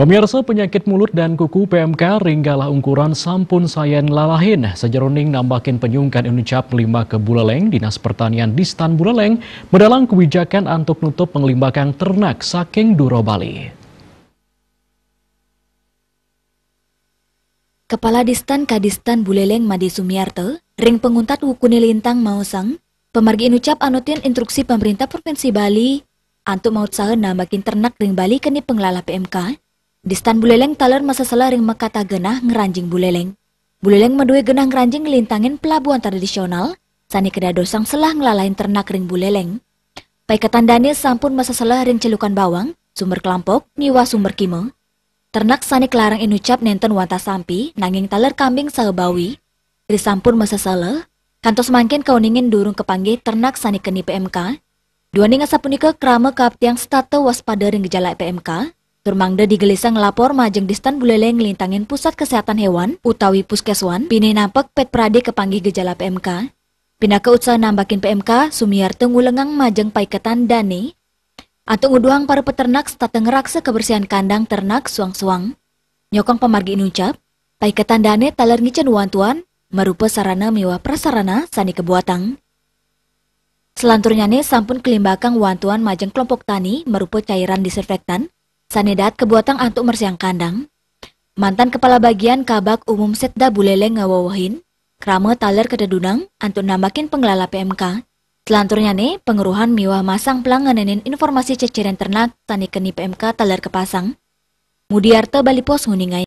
Pemirsa penyakit mulut dan kuku PMK ringgalah ungkuran sampun sayen lalahin. Sejeruning nambahkin penyungkan Unicap 5 ke Buleleng, Dinas Pertanian Distan Buleleng, mendalang kebijakan antuk nutup penglimbakang ternak saking Duro Bali. Kepala Distan Kadistan Buleleng Madi Sumiarte, ring penguntat wukuni lintang mausang, pemargi inucap anutin instruksi pemerintah Provinsi Bali, antuk maut nambahkin ternak ring Bali kini pengelala PMK, Distan buleleng taler masa ring mekata genah ngeranjing buleleng. Buleleng medue genah ngeranjing ngelintangin pelabuhan tradisional, sani keda dosang selah ngelalain ternak ring buleleng. Pai Daniel sampun masa selah ring celukan bawang, sumber kelampok, niwa sumber kimo. Ternak sani kelarang inucap nenten wanta sampi, nanging taler kambing sahabawi. Ri sampun masa selah, kantos mangkin kauningin durung kepanggih ternak sani keni PMK, Dua ning asa kerama kap kaptiang stato waspada ring gejala PMK, Turmangde digelisang lapor majeng distan bulele ngelintangin pusat kesehatan hewan utawi puskeswan bini nampak pet prade kepanggih gejala PMK Pindah ke utsa nambakin PMK sumiar tunggu lengang majeng paiketan dani Atau nguduang para peternak setat ngeraksa kebersihan kandang ternak suang-suang Nyokong pemargi inucap Paiketan dani taler ngicen wantuan Merupa sarana mewah prasarana sani kebuatang Selanturnya ne sampun kelimbakang wantuan majeng kelompok tani merupa cairan disinfektan Sanedat kebuatang antuk mersiang kandang, mantan kepala bagian kabak umum Setda Buleleng ngawawahin, krama taler kededunang antuk nambakin pengelala PMK, Selanturnya nih, pengeruhan miwah masang pelangganenin informasi ceceran ternak tani keni PMK taler kepasang, Mudiarte Balipos nguningai.